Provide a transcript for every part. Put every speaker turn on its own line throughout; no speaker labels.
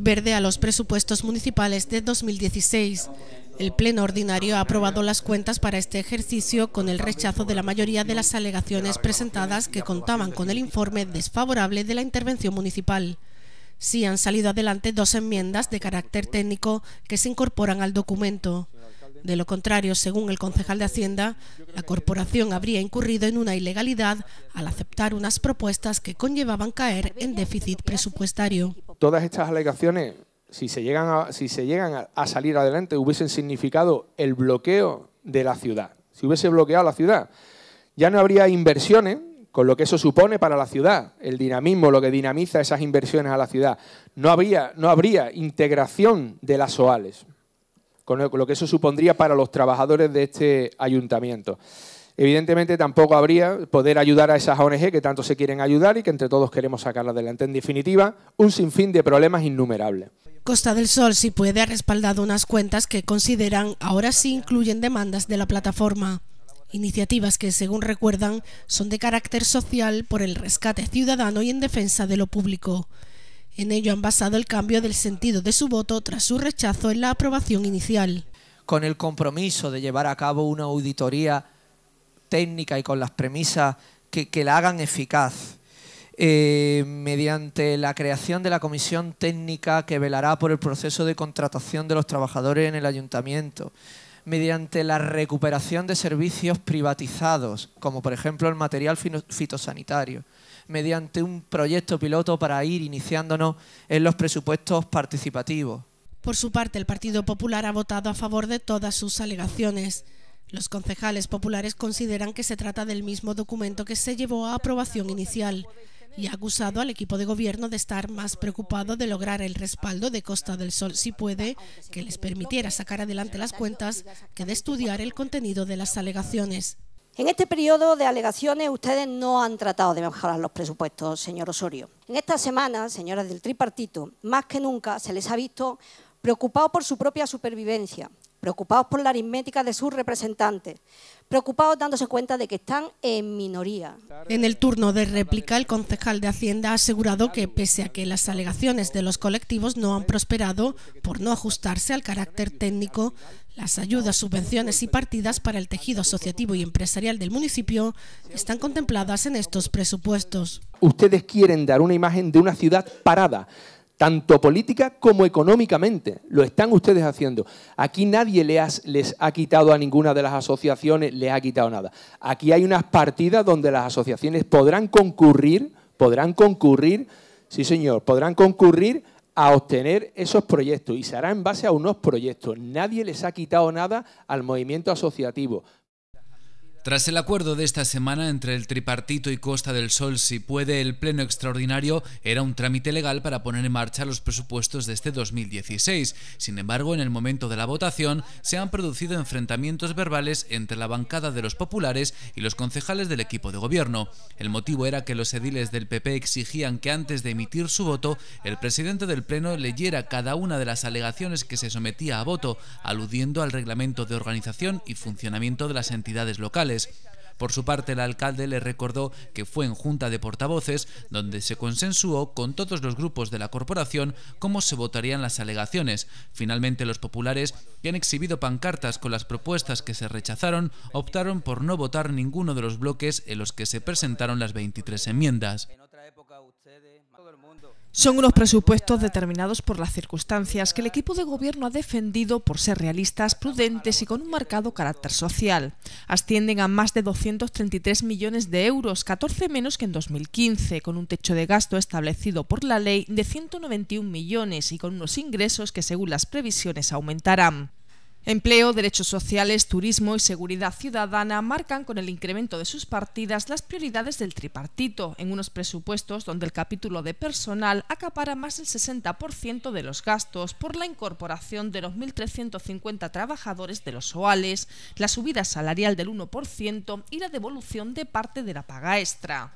verde a los presupuestos municipales de 2016. El Pleno Ordinario ha aprobado las cuentas para este ejercicio con el rechazo de la mayoría de las alegaciones presentadas que contaban con el informe desfavorable de la intervención municipal. Sí han salido adelante dos enmiendas de carácter técnico que se incorporan al documento. De lo contrario, según el concejal de Hacienda, la corporación habría incurrido en una ilegalidad al aceptar unas propuestas que conllevaban caer en déficit presupuestario.
Todas estas alegaciones, si se llegan a, si se llegan a salir adelante, hubiesen significado el bloqueo de la ciudad. Si hubiese bloqueado la ciudad, ya no habría inversiones con lo que eso supone para la ciudad, el dinamismo, lo que dinamiza esas inversiones a la ciudad. No habría, no habría integración de las OALES lo que eso supondría para los trabajadores de este ayuntamiento. Evidentemente tampoco habría poder ayudar a esas ONG que tanto se quieren ayudar y que entre todos queremos sacarlas adelante. En definitiva, un sinfín de problemas innumerables.
Costa del Sol, si puede, ha respaldado unas cuentas que consideran ahora sí incluyen demandas de la plataforma. Iniciativas que, según recuerdan, son de carácter social por el rescate ciudadano y en defensa de lo público. En ello han basado el cambio del sentido de su voto tras su rechazo en la aprobación inicial.
Con el compromiso de llevar a cabo una auditoría técnica y con las premisas que, la hagan eficaz, eh, mediante la creación de la comisión técnica que velará por el proceso de contratación de los trabajadores en el ayuntamiento, mediante la recuperación de servicios privatizados, como por ejemplo el material fitosanitario, mediante un proyecto piloto para ir iniciándonos en los presupuestos participativos.
Por su parte, el Partido Popular ha votado a favor de todas sus alegaciones. Los concejales populares consideran que se trata del mismo documento que se llevó a aprobación inicial y ha acusado al equipo de gobierno de estar más preocupado de lograr el respaldo de Costa del Sol si puede, que les permitiera sacar adelante las cuentas, que de estudiar el contenido de las alegaciones. En este periodo de alegaciones ustedes no han tratado de mejorar los presupuestos, señor Osorio. En esta semana, señoras del tripartito, más que nunca se les ha visto preocupados por su propia supervivencia, preocupados por la aritmética de sus representantes, preocupados dándose cuenta de que están en minoría. En el turno de réplica, el concejal de Hacienda ha asegurado que, pese a que las alegaciones de los colectivos no han prosperado por no ajustarse al carácter técnico, las ayudas, subvenciones y partidas para el tejido asociativo y empresarial del municipio están contempladas en estos presupuestos.
Ustedes
quieren dar una imagen de una ciudad parada, tanto política como económicamente. Lo están ustedes haciendo. Aquí nadie les ha, quitado a ninguna de las asociaciones, les ha quitado nada. Aquí hay unas partidas donde las asociaciones podrán concurrir, podrán concurrir, sí señor, podrán concurrir a obtener esos proyectos y se hará en base a unos proyectos. Nadie les ha quitado nada al movimiento asociativo,
tras el acuerdo de esta semana entre el tripartito y Costa del Sol, si puede, el Pleno Extraordinario era un trámite legal para poner en marcha los presupuestos de este 2016. Sin embargo, en el momento de la votación se han producido enfrentamientos verbales entre la bancada de los populares y los concejales del equipo de gobierno. El motivo era que los ediles del PP exigían que antes de emitir su voto, el presidente del Pleno leyera cada una de las alegaciones que se sometía a voto, aludiendo al reglamento de organización y funcionamiento de las entidades locales. Por su parte, el alcalde le recordó que fue en junta de portavoces donde se consensuó con todos los grupos de la corporación cómo se votarían las alegaciones. Finalmente, los populares, que han exhibido pancartas con las propuestas que se rechazaron, optaron por no votar ninguno de los bloques en los que se presentaron las 23 enmiendas.
Son unos presupuestos determinados por las circunstancias que el equipo de gobierno ha defendido por ser realistas, prudentes y con un marcado carácter social. Ascienden a más de 233 millones de euros, 14 menos que en 2015, con un techo de gasto establecido por la ley de 191 millones y con unos ingresos que según las previsiones aumentarán. Empleo, derechos sociales, turismo y seguridad ciudadana marcan con el incremento de sus partidas las prioridades del tripartito, en unos presupuestos donde el capítulo de personal acapara más del 60% de los gastos por la incorporación de los 1.350 trabajadores de los OALES, la subida salarial del 1% y la devolución de parte de la paga extra.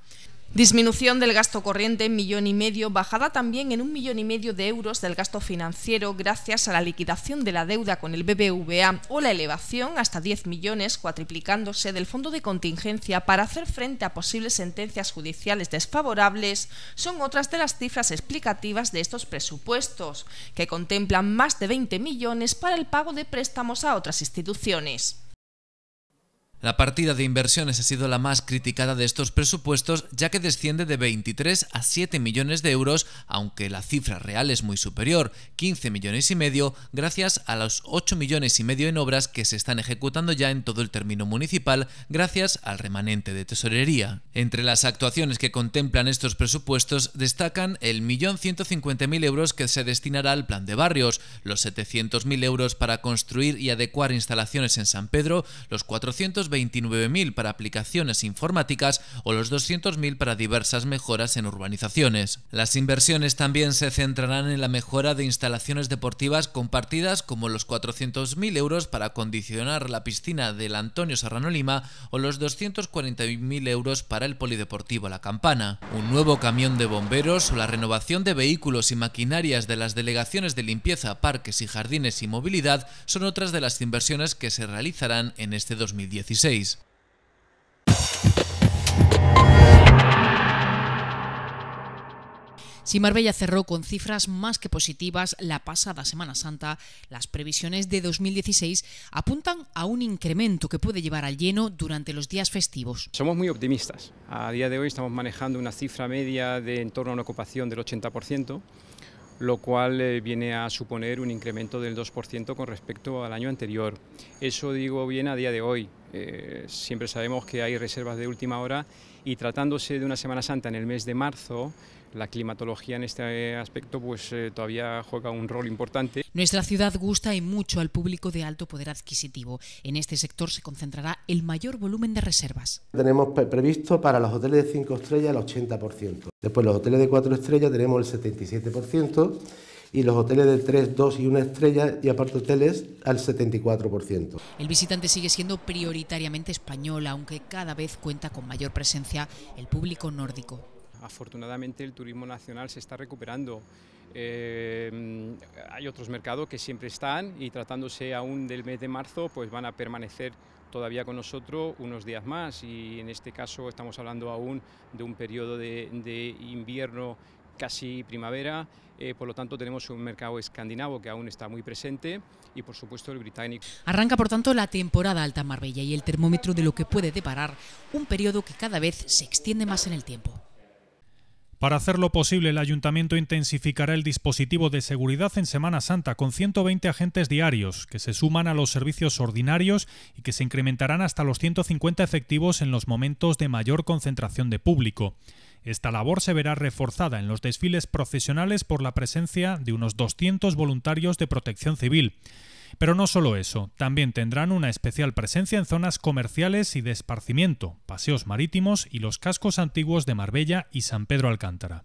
Disminución del gasto corriente en millón y medio, bajada también en un millón y medio de euros del gasto financiero gracias a la liquidación de la deuda con el BBVA o la elevación hasta 10 millones, cuatriplicándose del fondo de contingencia para hacer frente a posibles sentencias judiciales desfavorables, son otras de las cifras explicativas de estos presupuestos, que contemplan más de 20 millones para el pago de préstamos a otras instituciones.
La partida de inversiones ha sido la más criticada de estos presupuestos ya que desciende de 23 a 7 millones de euros, aunque la cifra real es muy superior, 15 millones y medio, gracias a los 8 millones y medio en obras que se están ejecutando ya en todo el término municipal gracias al remanente de tesorería. Entre las actuaciones que contemplan estos presupuestos destacan el 1.150.000 euros que se destinará al plan de barrios, los 700.000 euros para construir y adecuar instalaciones en San Pedro, los 420 29.000 para aplicaciones informáticas o los 200.000 para diversas mejoras en urbanizaciones. Las inversiones también se centrarán en la mejora de instalaciones deportivas compartidas como los 400.000 euros para acondicionar la piscina del Antonio Serrano Lima o los 240.000 euros para el Polideportivo La Campana. Un nuevo camión de bomberos o la renovación de vehículos y maquinarias de las delegaciones de limpieza, parques y jardines y movilidad son otras de las inversiones que se realizarán en este 2016.
Si Marbella cerró con cifras más que positivas la pasada Semana Santa, las previsiones de 2016 apuntan a un incremento que puede llevar al lleno durante los días festivos.
Somos muy optimistas. A día de hoy estamos manejando una cifra media de en torno a una ocupación del 80% lo cual eh, viene a suponer un incremento del 2% con respecto al año anterior. Eso digo bien a día de hoy. Eh, siempre sabemos que hay reservas de última hora y tratándose de una Semana Santa en el mes de marzo, la climatología en este eh, aspecto pues eh, todavía juega un rol importante.
Nuestra ciudad gusta y mucho al público de alto poder adquisitivo. En este sector se concentrará el mayor volumen de reservas.
Tenemos previsto para los hoteles de 5 estrellas el 80%. Después los hoteles de 4 estrellas tenemos el 77% y los hoteles de 3, 2 y 1 estrella y aparte hoteles al 74%.
El visitante sigue siendo prioritariamente español, aunque cada vez cuenta con mayor presencia el público nórdico.
Afortunadamente el turismo nacional se está recuperando. Eh, hay otros mercados que siempre están y tratándose aún del mes de marzo, pues van a permanecer todavía con nosotros unos días más y en este caso estamos hablando aún de un periodo de, invierno casi primavera, eh, por lo tanto tenemos un mercado escandinavo que aún está muy presente y por supuesto el británico.
Arranca por tanto la temporada alta en Marbella y el termómetro de lo que puede deparar un periodo que cada vez se extiende más en el tiempo.
Para
hacerlo posible, el ayuntamiento intensificará el dispositivo de seguridad en Semana Santa con 120 agentes diarios, que se suman a los servicios ordinarios y que se incrementarán hasta los 150 efectivos en los momentos de mayor concentración de público. Esta labor se verá reforzada en los desfiles profesionales por la presencia de unos 200 voluntarios de protección civil. Pero no solo eso, también tendrán una especial presencia en zonas comerciales y de esparcimiento, paseos marítimos y los cascos antiguos de Marbella y San Pedro Alcántara.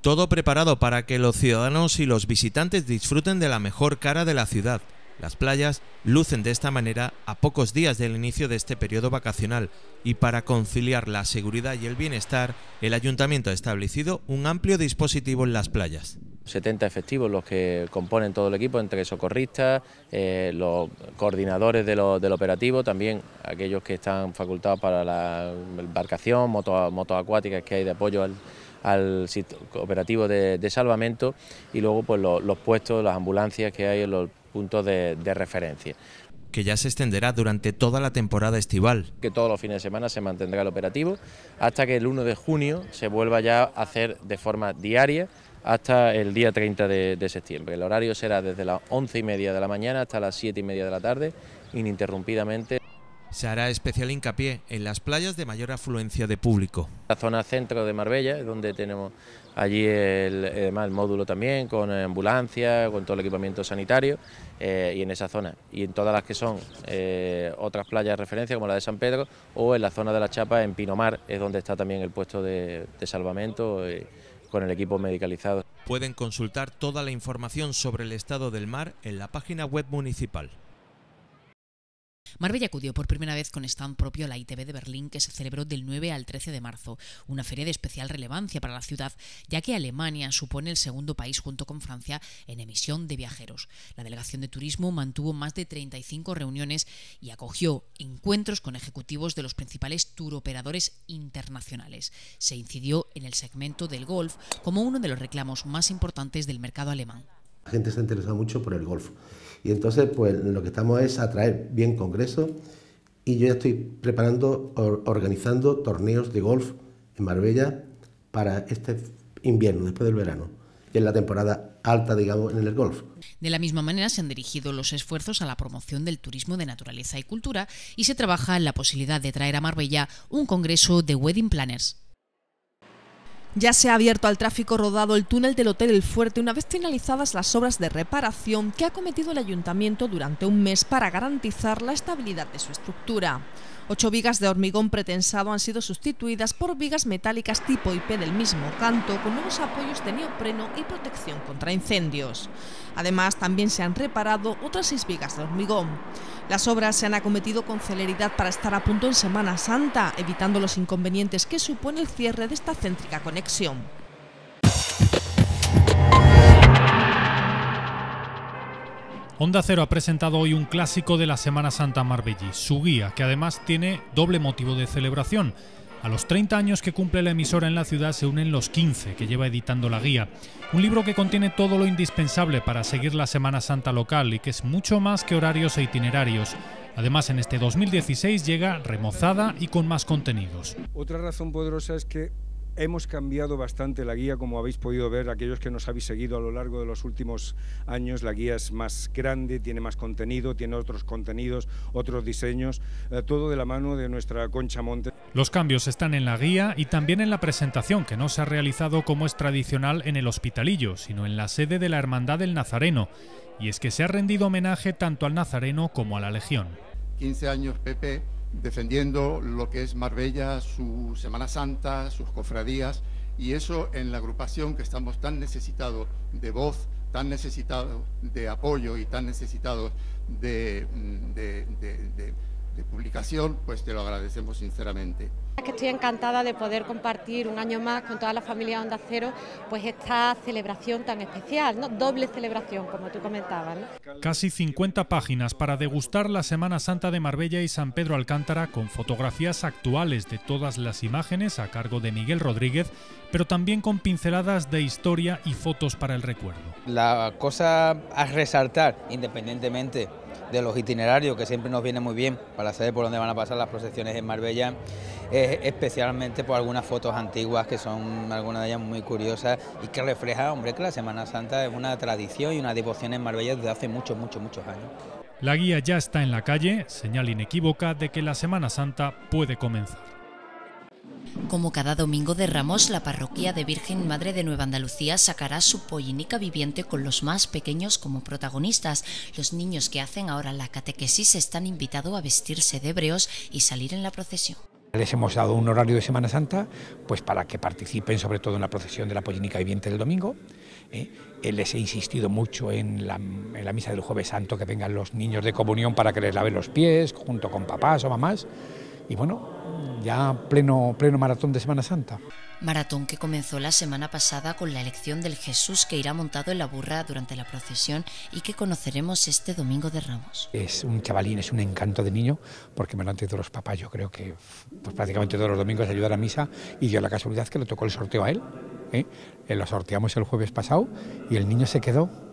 Todo preparado para que los ciudadanos y los visitantes disfruten de la mejor cara de la ciudad. Las playas lucen de esta manera a pocos días del inicio de este periodo vacacional y para conciliar la seguridad y el bienestar, el ayuntamiento ha establecido un amplio dispositivo en las playas.
70 efectivos los que componen todo el equipo, entre socorristas, eh, los coordinadores del operativo, también aquellos que están facultados para la embarcación, motos moto acuáticas que hay de apoyo al, operativo de, salvamento y luego pues los, puestos, las ambulancias que hay en los puntos de, de referencia
que ya se extenderá durante toda la temporada
estival. Que todos los fines de semana se mantendrá el operativo hasta que el 1 de junio se vuelva ya a hacer de forma diaria hasta el día 30 de, septiembre. El horario será desde las 11 y media de la mañana hasta las 7 y media de la tarde, ininterrumpidamente.
Se hará especial hincapié en las playas de mayor afluencia de público.
La zona centro de Marbella, es donde tenemos allí el, eh, módulo también, con ambulancias, con todo el equipamiento sanitario, eh, y en esa zona. Y en todas las que son eh, otras playas de referencia, como la de San Pedro, o en la zona de la Chapa, en Pinomar, es donde está también el puesto de, salvamento con el equipo medicalizado.
Pueden consultar toda la información sobre el estado del mar en la página web municipal.
Marbella acudió por primera vez con stand propio a la ITV de Berlín que se celebró del 9 al 13 de marzo, una feria de especial relevancia para la ciudad, ya que Alemania supone el segundo país junto con Francia en emisión de viajeros. La delegación de turismo mantuvo más de 35 reuniones y acogió encuentros con ejecutivos de los principales turoperadores internacionales. Se incidió en el segmento del golf como uno de los reclamos más importantes del mercado alemán.
La gente se interesado mucho por el golf. Y entonces, pues lo que estamos es atraer bien congresos y yo ya estoy preparando, organizando torneos de golf en Marbella para este invierno, después del verano, que es la temporada alta, digamos, en el golf.
De la misma manera, se han dirigido los esfuerzos a la promoción del turismo de naturaleza y cultura y se trabaja en la posibilidad de traer a Marbella un congreso de wedding planners. Ya se
ha abierto al tráfico rodado el túnel del Hotel El Fuerte una vez finalizadas las obras de reparación que ha cometido el ayuntamiento durante un mes para garantizar la estabilidad de su estructura. Ocho vigas de hormigón pretensado han sido sustituidas por vigas metálicas tipo IP del mismo canto, con nuevos apoyos de neopreno y protección contra incendios. Además, también se han reparado otras seis vigas de hormigón. Las obras se han acometido con celeridad para estar a punto en Semana Santa, evitando los inconvenientes que supone el cierre de esta céntrica conexión.
Onda Cero ha presentado hoy un clásico de la Semana Santa Marbellí, su guía, que además tiene doble motivo de celebración. A los 30 años que cumple la emisora en la ciudad se unen los 15 que lleva editando la guía, un libro que contiene todo lo indispensable para seguir la Semana Santa local y que es mucho más que horarios e itinerarios. Además, en este 2016 llega remozada y con más contenidos.
Otra razón poderosa es que Hemos cambiado bastante la guía, como habéis podido ver, aquellos que nos habéis seguido a lo largo de los últimos años, la guía es más grande, tiene más contenido, tiene otros contenidos, otros diseños, eh, todo de la mano de nuestra Concha Monte.
Los cambios están en la guía y también en la presentación, que no se ha realizado como es tradicional en el Hospitalillo, sino en la sede de la Hermandad del Nazareno, y es que se ha rendido homenaje tanto al Nazareno como a la Legión.
15 años, Pepe, defendiendo lo que es Marbella, su Semana Santa, sus cofradías, y eso en la agrupación que estamos tan necesitados de voz, tan necesitados de apoyo y tan necesitados mm, de, de de publicación, pues te lo agradecemos sinceramente.
Que estoy encantada de poder compartir un año más con toda la familia Onda Cero, pues esta celebración tan especial, ¿no? Doble celebración, como tú comentabas.
Casi 50 páginas para degustar la Semana Santa de Marbella y San Pedro Alcántara con fotografías actuales de todas las imágenes a cargo de Miguel Rodríguez, pero también con pinceladas de historia y fotos para el recuerdo.
La cosa a resaltar, independientemente de los itinerarios, que siempre nos viene muy bien para saber por dónde van a pasar las procesiones en Marbella, especialmente por algunas fotos antiguas que son algunas de ellas muy curiosas y que refleja, hombre, que la Semana Santa es una tradición y una devoción en Marbella desde hace
muchos, muchos, muchos años.
La guía ya está en la calle, señal inequívoca de que la Semana Santa puede comenzar.
Como cada domingo de Ramos, la parroquia de Virgen Madre de Nueva Andalucía sacará su pollinica viviente con los más pequeños como protagonistas. Los niños que hacen ahora la catequesis están invitados a vestirse de hebreos y salir en la procesión.
Les hemos dado un horario de Semana Santa, pues para que participen sobre todo en la procesión de la pollinica viviente del domingo. ¿eh? Eh, les he insistido mucho en la, en la, misa del jueves santo que vengan los niños de comunión para que les laven los pies, junto con papás o mamás. Y bueno, ya pleno, pleno maratón de Semana Santa. Maratón que comenzó la
semana pasada con la elección del Jesús que irá montado en la burra durante la procesión y que conoceremos este domingo de Ramos.
Es un chavalín, es un encanto de niño, porque me lo han tenido los papás, yo creo que pues, prácticamente todos los domingos ayudar a misa y dio la casualidad que le tocó el sorteo a él. ¿eh? Eh, lo sorteamos el jueves pasado y el niño se quedó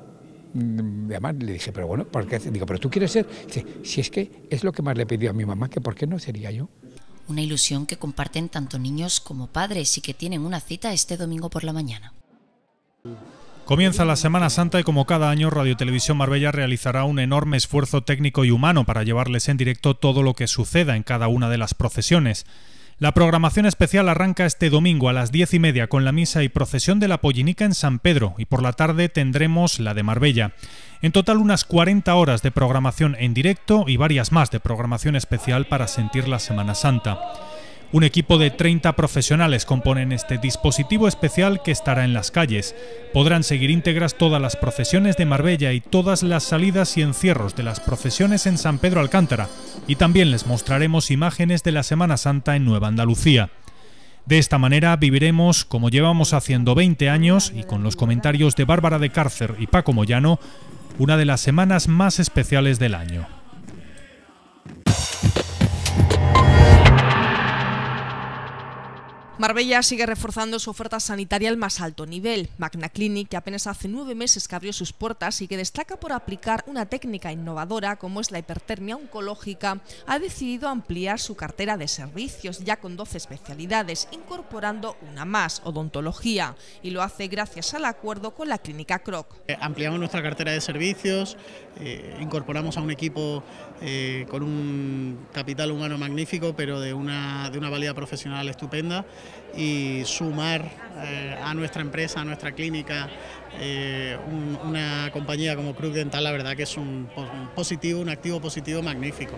además mm, le dije, pero bueno, ¿por qué? digo, pero tú quieres ser, dice, si es que es lo que más le pidió a mi mamá, que por qué no sería yo
una ilusión que comparten tanto niños como padres y que tienen una cita este domingo por la mañana.
Comienza la Semana Santa y como cada año Radio Televisión Marbella realizará un enorme esfuerzo técnico y humano para llevarles en directo todo lo que suceda en cada una de las procesiones. La programación especial arranca este domingo a las diez y media con la misa y procesión de la Pollinica en San Pedro y por la tarde tendremos la de Marbella. En total unas 40 horas de programación en directo y varias más de programación especial para sentir la Semana Santa. Un equipo de 30 profesionales componen este dispositivo especial que estará en las calles. Podrán seguir íntegras todas las procesiones de Marbella y todas las salidas y encierros de las profesiones en San Pedro Alcántara, y también les mostraremos imágenes de la Semana Santa en Nueva Andalucía. De esta manera viviremos, como llevamos haciendo 20 años, y con los comentarios de Bárbara de Cárcer y Paco Moyano, una de las semanas más especiales del año.
Marbella sigue reforzando su oferta sanitaria al más alto nivel. Magna Clinic, que apenas hace nueve meses que abrió sus puertas y que destaca por aplicar una técnica innovadora como es la hipertermia oncológica, ha decidido ampliar su cartera de servicios ya con 12 especialidades, incorporando una más, odontología, y lo hace gracias al acuerdo con la clínica Croc.
Eh, ampliamos nuestra cartera de servicios, eh, incorporamos a un equipo eh, con un capital humano magnífico, pero de una, de una valía profesional estupenda y sumar eh, a nuestra empresa, a nuestra clínica, eh, una compañía como Cruz Dental, la verdad que es un positivo, un activo positivo magnífico.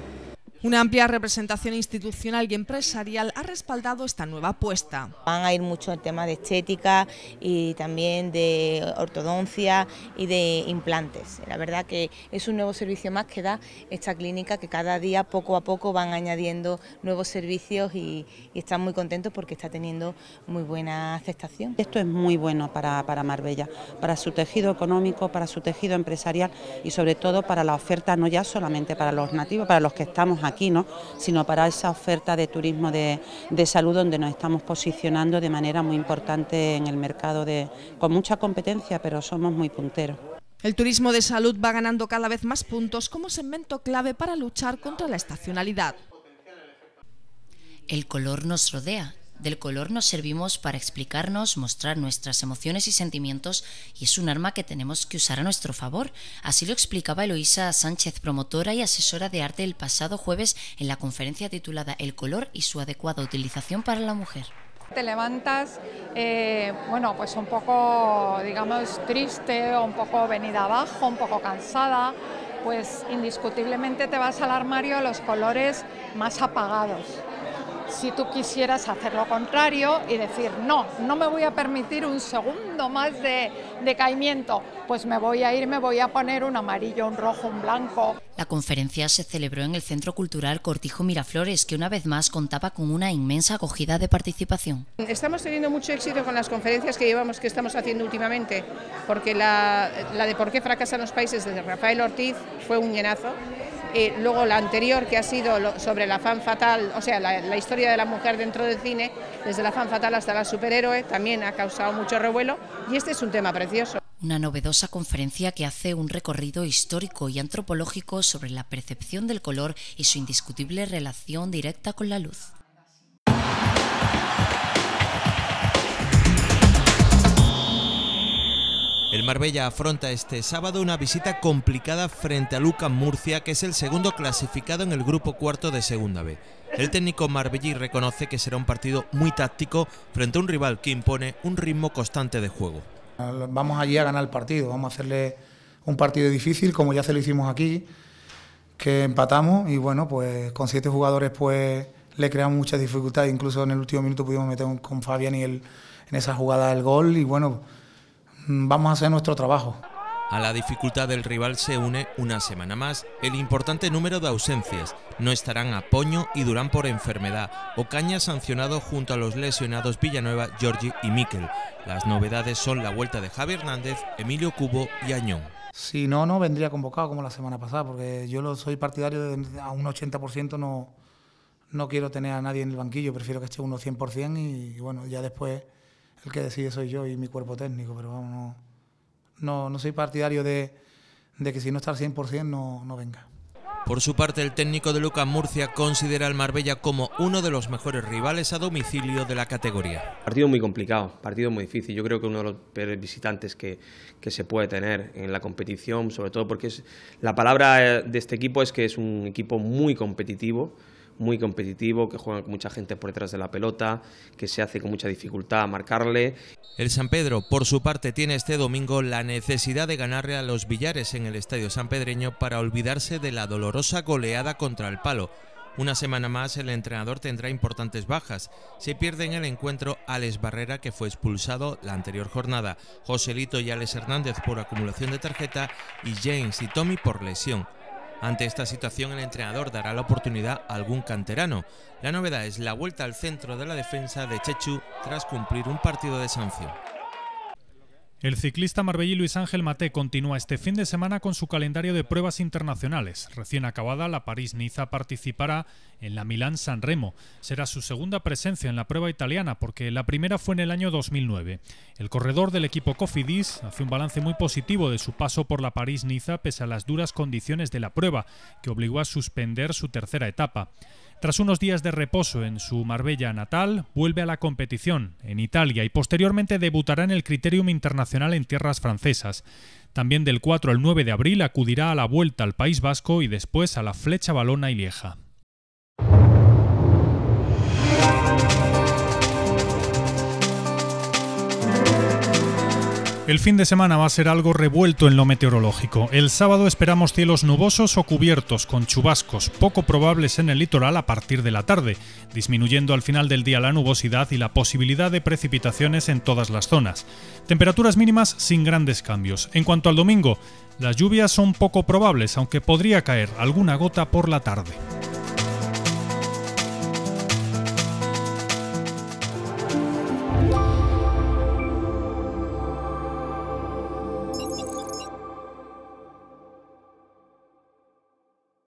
Una amplia representación institucional y empresarial ha respaldado esta nueva apuesta. Van a ir mucho el tema de estética y también de ortodoncia y de implantes. La verdad que
es un nuevo servicio más que da esta clínica que cada día poco a poco van añadiendo nuevos servicios y, están muy contentos porque está teniendo muy buena aceptación. Esto es muy bueno para, para Marbella, para su tejido económico, para su tejido empresarial y sobre todo para la oferta no ya solamente para los nativos, para los que estamos aquí aquí, ¿no? sino para esa oferta de turismo de, salud donde nos estamos posicionando de manera muy importante en el mercado, de, con mucha competencia, pero somos muy punteros. El turismo de salud va ganando
cada vez más puntos como segmento clave para luchar contra la estacionalidad.
El color nos rodea del color nos servimos para explicarnos, mostrar nuestras emociones y sentimientos y es un arma que tenemos que usar a nuestro favor. Así lo explicaba Eloisa Sánchez, promotora y asesora de arte el pasado jueves en la conferencia titulada El color y su adecuada utilización para la mujer
te levantas, eh, bueno, pues un poco, digamos, triste o un poco venida abajo, un poco cansada, pues indiscutiblemente te vas al armario los colores más apagados si tú quisieras hacer lo contrario y decir, no, no me voy a permitir un segundo más de, caimiento, pues me voy a ir, me voy a poner un amarillo, un rojo, un blanco.
La conferencia se celebró en el Centro Cultural Cortijo Miraflores, que una vez más contaba con una inmensa acogida de participación.
Estamos teniendo mucho éxito con las conferencias que llevamos, que estamos haciendo últimamente, porque la, la de por qué fracasan los países de Rafael Ortiz fue un llenazo luego la anterior que ha sido sobre la fan fatal, o sea, la, la, historia de la mujer dentro del cine, desde la fan fatal hasta la superhéroe, también ha causado mucho
revuelo y este es un tema precioso. Una novedosa conferencia que hace un recorrido histórico y antropológico sobre la percepción del color y su indiscutible relación directa con la luz.
El Marbella afronta este sábado una visita complicada frente a Luca Murcia, que es el segundo clasificado en el grupo cuarto de Segunda B. El técnico Marbellí reconoce que será un partido muy táctico frente a un rival que impone un ritmo constante de juego.
Vamos allí a ganar el partido, vamos a hacerle un partido difícil como ya se lo hicimos aquí, que empatamos y bueno, pues con siete jugadores pues le creamos muchas dificultades, incluso en el último minuto pudimos meter con Fabián y él en esa jugada el gol y bueno, Mm, vamos a hacer nuestro trabajo.
A la dificultad del rival se une una semana más el importante número de ausencias. No estarán a poño y Durán por enfermedad. Ocaña sancionado junto a los lesionados Villanueva, Giorgi y Miquel. Las
novedades son la vuelta de Javi Hernández, Emilio Cubo y Añón. Si no, no vendría convocado como la semana pasada, porque yo lo soy partidario de a un 80% no, no quiero tener a nadie en el banquillo, prefiero que esté uno 100% y, y bueno, ya después el que decide soy yo y mi cuerpo técnico, pero vamos, no, no, soy partidario de, que si no está al 100% no, no venga.
Por su parte, el técnico de Lucas Murcia considera al Marbella como uno de los mejores rivales a domicilio de la categoría. Partido muy complicado, partido muy difícil. Yo creo que uno de los peores visitantes que, se puede tener en la competición, sobre todo porque la palabra eh, de este equipo es que es un equipo muy competitivo muy competitivo, que juega con mucha gente por detrás de la pelota, que se hace con mucha dificultad a marcarle. El San Pedro, por su parte, tiene este domingo la necesidad de ganarle a los Villares en el Estadio San para olvidarse de la dolorosa goleada contra el palo. Una semana más el entrenador tendrá importantes bajas. Se pierde en el encuentro Alex Barrera que fue expulsado la anterior jornada, Joselito y Alex Hernández por acumulación de tarjeta y James y Tommy por lesión. Ante esta situación, el entrenador dará la oportunidad a algún canterano. La novedad es la vuelta al centro de la defensa de Chechu tras cumplir un partido de sanción.
El ciclista marbellí Luis Ángel Maté continúa este fin de semana con su calendario de pruebas internacionales. Recién acabada, la París-Niza participará en la Milán-San Remo. Será su segunda presencia en la prueba italiana porque la primera fue en el año 2009. El corredor del equipo Cofidis hace un balance muy positivo de su paso por la París-Niza pese a las duras condiciones de la prueba, que obligó a suspender su tercera etapa. Tras unos días de reposo en su Marbella natal, vuelve a la competición en Italia y posteriormente debutará en el Criterium Internacional en tierras francesas. También del 4 al 9 de abril acudirá a la vuelta al País Vasco y después a la Flecha Balona y Lieja. El fin de semana va a ser algo revuelto en lo meteorológico. El sábado esperamos cielos nubosos o cubiertos con chubascos poco probables en el litoral a partir de la tarde, disminuyendo al final del día la nubosidad y la posibilidad de precipitaciones en todas las zonas. Temperaturas mínimas sin grandes cambios. En cuanto al domingo, las lluvias son poco probables, aunque podría caer alguna gota por la tarde.